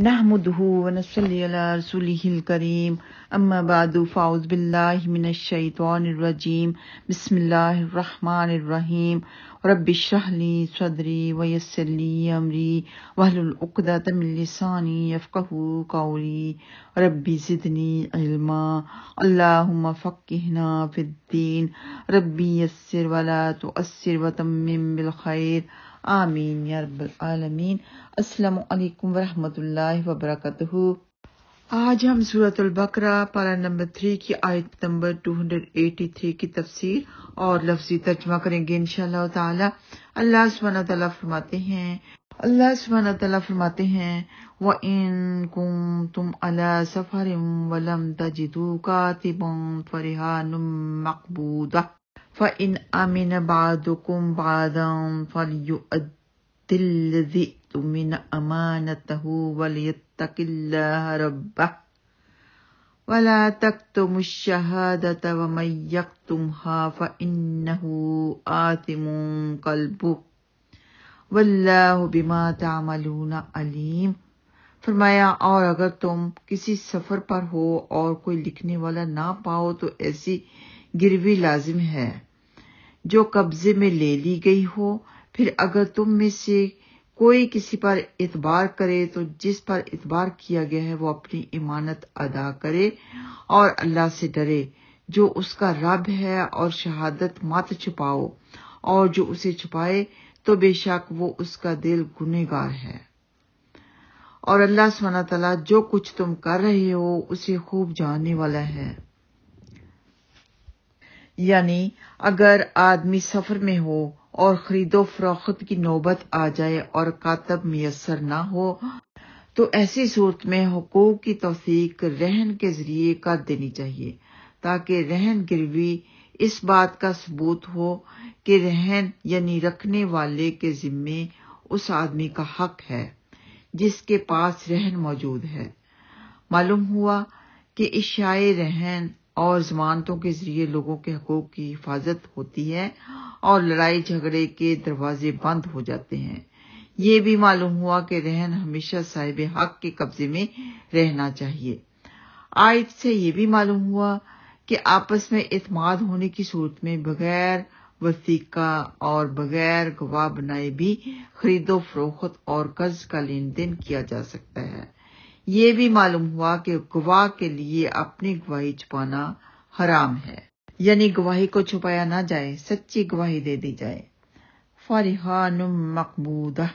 نحمده ونصلي على رسوله الكريم أما بعد فأعوذ بالله من الشيطان الرجيم بسم الله الرحمن الرحيم رب اشرح لي صدري ويسر لي أمري واحلل عقدة من لساني يفقه قولي رب زدني علما اللهم فقهنا في الدين ربي يسر ولا تؤسر وتمم بالخير آمين يا رب العالمين السلام عليكم ورحمة الله وبركاته आज हम सूरत बकरा पारा नंबर थ्री की आयत नंबर 283 की तफसीर और लफ्जी तर्जमा करेंगे इनशाला ताला अल्लाह सुबहान तला फरमाते हैं अल्लाह सुबहान तला फरमाते हैं व इन कुम तुम अला सफर वलम तजिदू का कातिबम फरिहान मकबूद फ इन अमिन बादुकुम बादम फल युअद्दिल अमान अमानतहु वलियत يتق الله ربه ولا تكتموا الشهادة ومن يكتمها فإنه آثم قلبه वल्लाह बिमा तामलूना अलीम फरमाया और अगर तुम किसी सफर पर हो और कोई लिखने वाला ना पाओ तो ऐसी गिरवी लाजिम है जो कब्जे में ले ली गई हो फिर अगर तुम में से कोई किसी पर इतबार करे तो जिस पर इतबार किया गया है वो अपनी इमानत अदा करे और अल्लाह से डरे जो उसका रब है और शहादत मत छुपाओ और जो उसे छुपाए तो बेशक वो उसका दिल गुनेगार है और अल्लाह सुना तला जो कुछ तुम कर रहे हो उसे खूब जानने वाला है यानी अगर आदमी सफर में हो और खरीदो फरोख्त की नौबत आ जाए और कातब मैसर न हो तो ऐसी सूरत में हकूक की तोसीक रहन के जरिए कर देनी चाहिए ताकि रहन गिरवी इस बात का सबूत हो कि रहन यानी रखने वाले के जिम्मे उस आदमी का हक है जिसके पास रहन मौजूद है मालूम हुआ कि इशाए रहन और जमानतों के जरिए लोगों के हकूक की हिफाजत होती है और लड़ाई झगड़े के दरवाजे बंद हो जाते हैं ये भी मालूम हुआ कि रहन हमेशा साहिब हक के कब्जे में रहना चाहिए आयत से ये भी मालूम हुआ कि आपस में इतमाद होने की सूरत में बगैर वसीका और बगैर गवाह बनाए भी खरीदो फरोख्त और कर्ज का लेन देन किया जा सकता है ये भी मालूम हुआ कि गवाह के लिए अपनी गवाही छुपाना हराम है यानी गवाही को छुपाया ना जाए सच्ची गवाही दे दी जाए फरिहान मकबूदा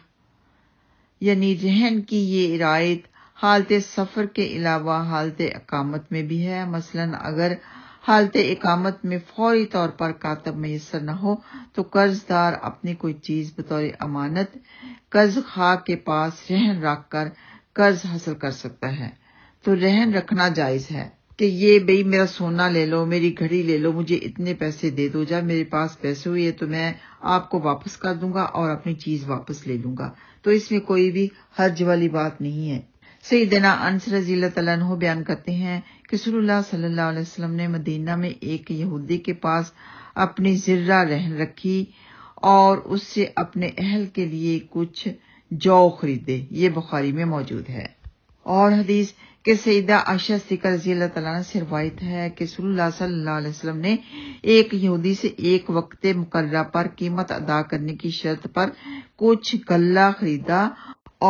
यानी रहन की ये रायत हालत सफ़र के अलावा हालत अकामत में भी है मसलन अगर हालत इकामत में फौरी तौर पर कातब मैसर न हो तो कर्जदार अपनी कोई चीज बतौर अमानत कर्ज खा के पास रहन रख कर कर्ज हासिल कर सकता है तो रहन रखना जायज है कि ये भाई मेरा सोना ले लो मेरी घड़ी ले लो मुझे इतने पैसे दे दो जब मेरे पास पैसे हुए तो मैं आपको वापस कर दूंगा और अपनी चीज वापस ले लूंगा तो इसमें कोई भी हर्ज वाली बात नहीं है दिना अनस रजील तलनह बयान करते हैं कि सल्लल्लाहु सल्लल्लाहु अलैहि वसल्लम ने मदीना में एक यहूदी के पास अपनी जिर्रा रहन रखी और उससे अपने अहल के लिए कुछ जौ खरीदे ये बुखारी में मौजूद है और हदीस के सईदा आशा सिकर रजी अल्लाह से रवायत है कि सल्लाम ने एक यहूदी से एक वक्त मुकर्रा पर कीमत अदा करने की शर्त पर कुछ गल्ला खरीदा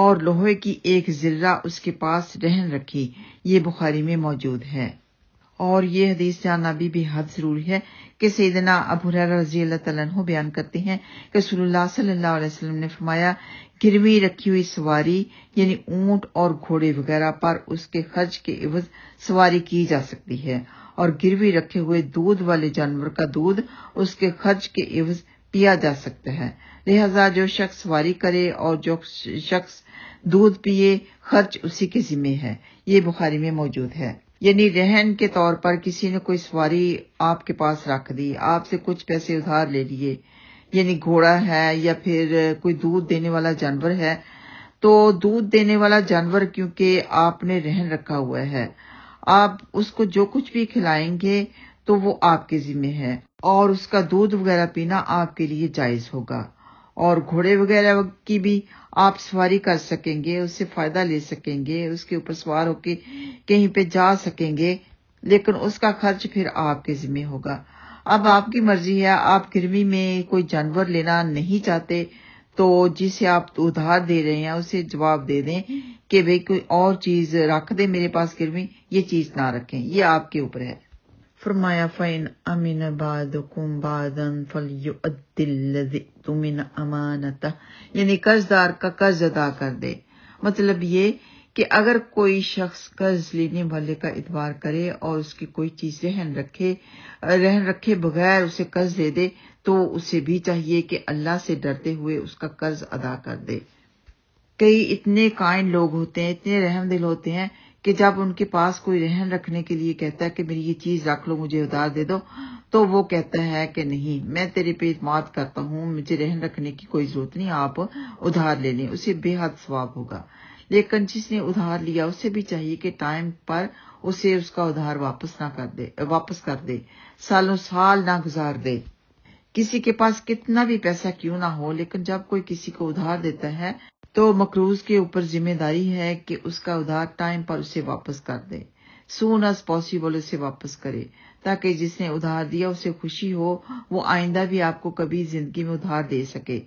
और लोहे की एक जिर्रा उसके पास रहन रखी ये बुखारी में मौजूद है और ये हदीस जानना भी बेहद जरूरी है कि सैदना अबू रजी तु बयान करते हैं कि रसूलुल्लाह सल्लल्लाहु अलैहि वसल्लम ने फरमाया गिरवी रखी हुई सवारी यानी ऊंट और घोड़े वगैरह पर उसके खर्च के एवज सवारी की जा सकती है और गिरवी रखे हुए दूध वाले जानवर का दूध उसके खर्च के एवज पिया जा सकता है लिहाजा जो शख्स सवारी करे और जो शख्स दूध पिए खर्च उसी के जिम्मे है ये बुखारी में मौजूद है यानी रहन के तौर पर किसी ने कोई सवारी आपके पास रख दी आपसे कुछ पैसे उधार ले लिए यानी घोड़ा है या फिर कोई दूध देने वाला जानवर है तो दूध देने वाला जानवर क्योंकि आपने रहन रखा हुआ है आप उसको जो कुछ भी खिलाएंगे तो वो आपके जिम्मे है और उसका दूध वगैरह पीना आपके लिए जायज होगा और घोड़े वगैरह की भी आप सवारी कर सकेंगे उससे फायदा ले सकेंगे उसके ऊपर सवार होके कहीं पे जा सकेंगे लेकिन उसका खर्च फिर आपके जिम्मे होगा अब आपकी मर्जी है आप गिरवी में कोई जानवर लेना नहीं चाहते तो जिसे आप उधार दे रहे हैं उसे जवाब दे दें कि भाई कोई और चीज रख दे मेरे पास गिरवी ये चीज ना रखें ये आपके ऊपर है फरमाया फ़ैन अमिन बादुकुम बादन फल युद्दिल अमानत यानी कर्जदार का कर्ज अदा कर दे मतलब ये कि अगर कोई शख्स कर्ज लेने वाले का इतवार करे और उसकी कोई चीज रहन रखे रहन रखे बगैर उसे कर्ज दे दे तो उसे भी चाहिए कि अल्लाह से डरते हुए उसका कर्ज अदा कर दे कई इतने कायन लोग होते हैं इतने रहम दिल होते हैं कि जब उनके पास कोई रहन रखने के लिए कहता है कि मेरी ये चीज रख लो मुझे उधार दे दो तो वो कहता है कि नहीं मैं तेरे पे इतमाद करता हूँ मुझे रहन रखने की कोई जरूरत नहीं आप उधार ले लें उसे बेहद स्वाब होगा लेकिन जिसने उधार लिया उसे भी चाहिए कि टाइम पर उसे उसका उधार वापस ना कर दे वापस कर दे सालों साल ना गुजार दे किसी के पास कितना भी पैसा क्यों ना हो लेकिन जब कोई किसी को उधार देता है तो मकरूज के ऊपर जिम्मेदारी है कि उसका उधार टाइम पर उसे वापस कर दे सुन एज पॉसिबल उसे वापस करे ताकि जिसने उधार दिया उसे खुशी हो वो आइंदा भी आपको कभी जिंदगी में उधार दे सके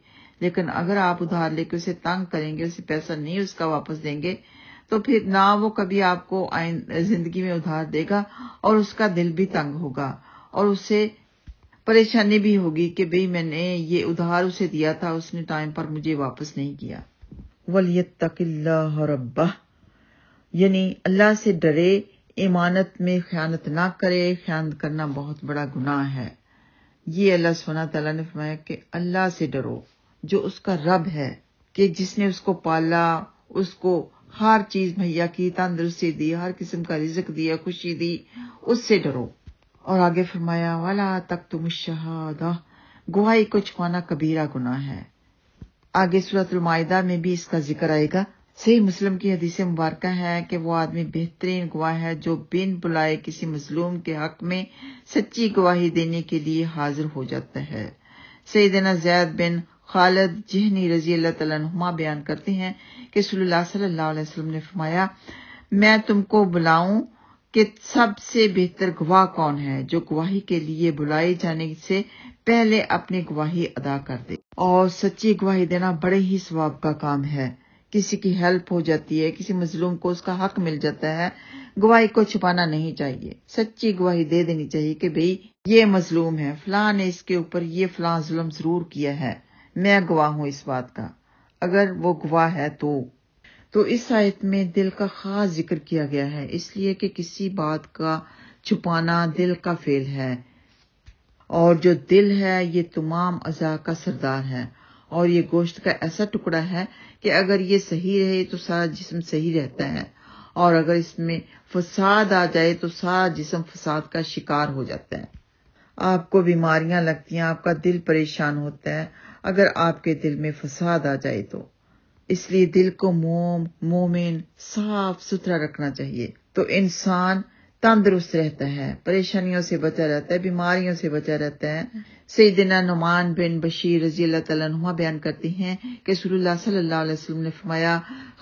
लेकिन अगर आप उधार लेके उसे तंग करेंगे उसे पैसा नहीं उसका वापस देंगे तो फिर ना वो कभी आपको जिंदगी में उधार देगा और उसका दिल भी तंग होगा और उसे परेशानी भी होगी कि भाई मैंने ये उधार उसे दिया था उसने टाइम पर मुझे वापस नहीं किया वलियतल्ला रब्बा यानी अल्लाह से डरे इमानत में ख्यानत ना करे ख्यान करना बहुत बड़ा गुनाह है ये अल्लाह सुना तला ने फरमाया कि अल्लाह से डरो जो उसका रब है कि जिसने उसको पाला उसको हर चीज मुहैया की तंदुरुस्ती दी हर किस्म का रिजक दिया खुशी दी उससे डरो और आगे फरमाया वाला तक तुम शहादा गुहाई को छुपाना कबीरा गुनाह है आगे सूरत मायदा में भी इसका जिक्र आएगा सही मुस्लिम की हदीस मुबारक है कि वो आदमी बेहतरीन गवाह है जो बिन बुलाए किसी मजलूम के हक में सच्ची गवाही देने के लिए हाजिर हो जाता है सईदना जैद बिन खालद जहनी रजी अल्लाह बयान करते हैं कि सल्लल्लाहु ने फरमाया मैं तुमको बुलाऊ कि सबसे बेहतर गवाह कौन है जो गवाही के लिए बुलाए जाने से पहले अपनी गवाही अदा कर दे और सच्ची गवाही देना बड़े ही स्वाब का काम है किसी की हेल्प हो जाती है किसी मजलूम को उसका हक मिल जाता है गवाही को छुपाना नहीं चाहिए सच्ची गवाही दे देनी चाहिए कि भाई ये मजलूम है फलां ने इसके ऊपर ये फलां जुल्म जरूर किया है मैं गवाह हूँ इस बात का अगर वो गवाह है तो तो इस आयत में दिल का खास जिक्र किया गया है इसलिए कि किसी बात का छुपाना दिल का फेल है और जो दिल है ये तमाम अजा का सरदार है और ये गोश्त का ऐसा टुकड़ा है कि अगर ये सही रहे तो सारा जिस्म सही रहता है और अगर इसमें फसाद आ जाए तो सारा जिस्म फसाद का शिकार हो जाता है आपको बीमारियां लगती हैं आपका दिल परेशान होता है अगर आपके दिल में फसाद आ जाए तो इसलिए दिल को मोम मोमिन साफ सुथरा रखना चाहिए तो इंसान तंदुरुस्त रहता है परेशानियों से बचा रहता है बीमारियों से बचा रहता है सईदिना नुमान बिन बशीर रजी अल्लाह बयान करती हैं कि सुल्ला सल्लल्लाहु अलैहि वसल्लम ने फरमाया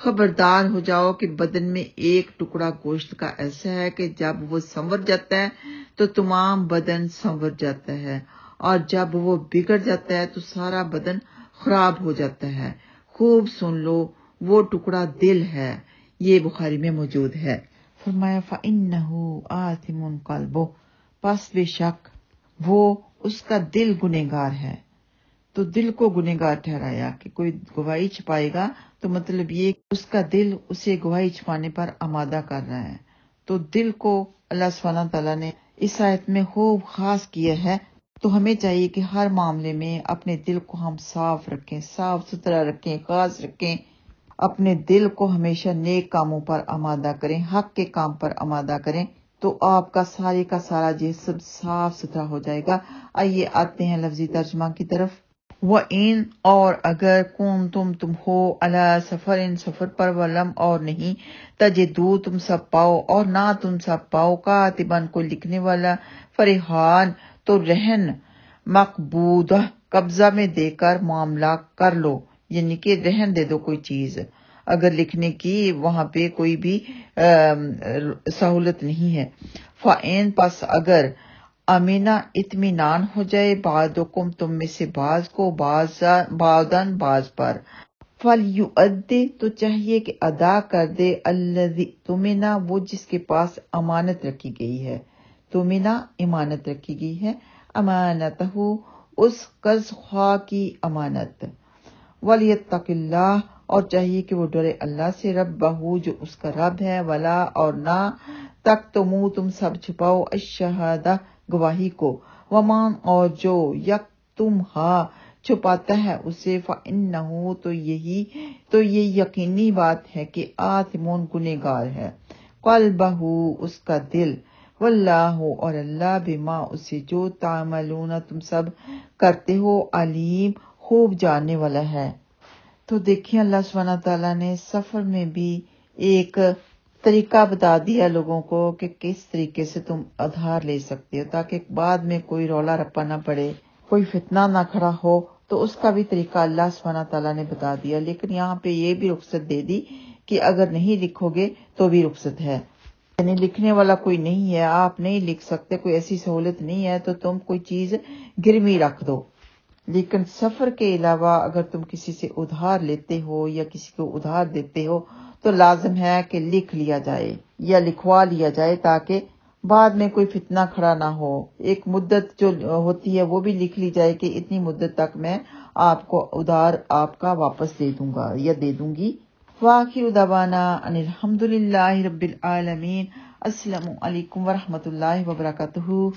खबरदार हो जाओ कि बदन में एक टुकड़ा गोश्त का ऐसा है कि जब वो संवर जाता है तो तमाम बदन संवर जाता है और जब वो बिगड़ जाता है तो सारा बदन खराब हो जाता है खूब सुन लो वो टुकड़ा दिल है ये बुखारी में मौजूद है फरमाया फ़िन्नहू आतिमुन कल्बो बस बेशक वो उसका दिल गुनेगार है तो दिल को गुनेगार ठहराया कि कोई गवाही छपाएगा तो मतलब ये उसका दिल उसे गवाही छपाने पर आमादा कर रहा है तो दिल को अल्लाह सुबहाना तला ने इस आयत में खूब खास किया है तो हमें चाहिए कि हर मामले में अपने दिल को हम साफ रखें साफ सुथरा रखें खास रखें अपने दिल को हमेशा नेक कामों पर आमादा करें हक के काम पर आमादा करें तो आपका सारे का सारा जिसम साफ सुथरा हो जाएगा आइए आते हैं लफ्जी तर्जमा की तरफ व इन और अगर कौन तुम तुम हो अला सफर इन सफर पर वलम और नहीं तजे दू तुम सब पाओ और ना तुम सब पाओ का तिबन को लिखने वाला फरेहान तो रहन मकबूद कब्जा में देकर मामला कर लो यानी कि रहन दे दो कोई चीज अगर लिखने की वहां पे कोई भी सहूलत नहीं है फाइन पास अगर अमीना इतमान हो जाए बादुकुम तुम में से बाज को बादन बाज पर फल यू अदे तो चाहिए कि अदा कर दे तुमिना वो जिसके पास अमानत रखी गई है तुमिना इमानत रखी गई है अमानत हो उस कर्ज खा की अमानत वली तकिल्ला और चाहिए कि वो डरे अल्लाह से रब बहू जो उसका रब है वला और ना तक तो मुँह तुम सब छुपाओ अशहदा गवाही को वमान और जो यक तुम हा छुपाता है उसे न हो तो यही तो ये यकीनी बात है कि आतमोन गुनेगार है कल बहू उसका दिल वल्लाह और अल्लाह बिमा उसे जो तामलूना तुम सब करते हो अलीम खूब जानने वाला है तो देखिए अल्लाह सुबहाना तला ने सफर में भी एक तरीका बता दिया लोगों को कि किस तरीके से तुम आधार ले सकते हो ताकि बाद में कोई रौला रप्पा ना पड़े कोई फितना ना खड़ा हो तो उसका भी तरीका अल्लाह सुबहाना तला ने बता दिया लेकिन यहाँ पे ये भी रुख्सत दे दी कि अगर नहीं लिखोगे तो भी रुख्सत है यानी लिखने वाला कोई नहीं है आप नहीं लिख सकते कोई ऐसी सहूलत नहीं है तो तुम कोई चीज गिरवी रख दो लेकिन सफर के अलावा अगर तुम किसी से उधार लेते हो या किसी को उधार देते हो तो लाजम है कि लिख लिया जाए या लिखवा लिया जाए ताकि बाद में कोई फितना खड़ा ना हो एक मुद्दत जो होती है वो भी लिख ली जाए कि इतनी मुद्दत तक मैं आपको उधार आपका वापस दे दूंगा या दे दूंगी वाखिर दबाना अनिलहमदिल्ला रबीआलमीन असल वरहमत ला वबरकू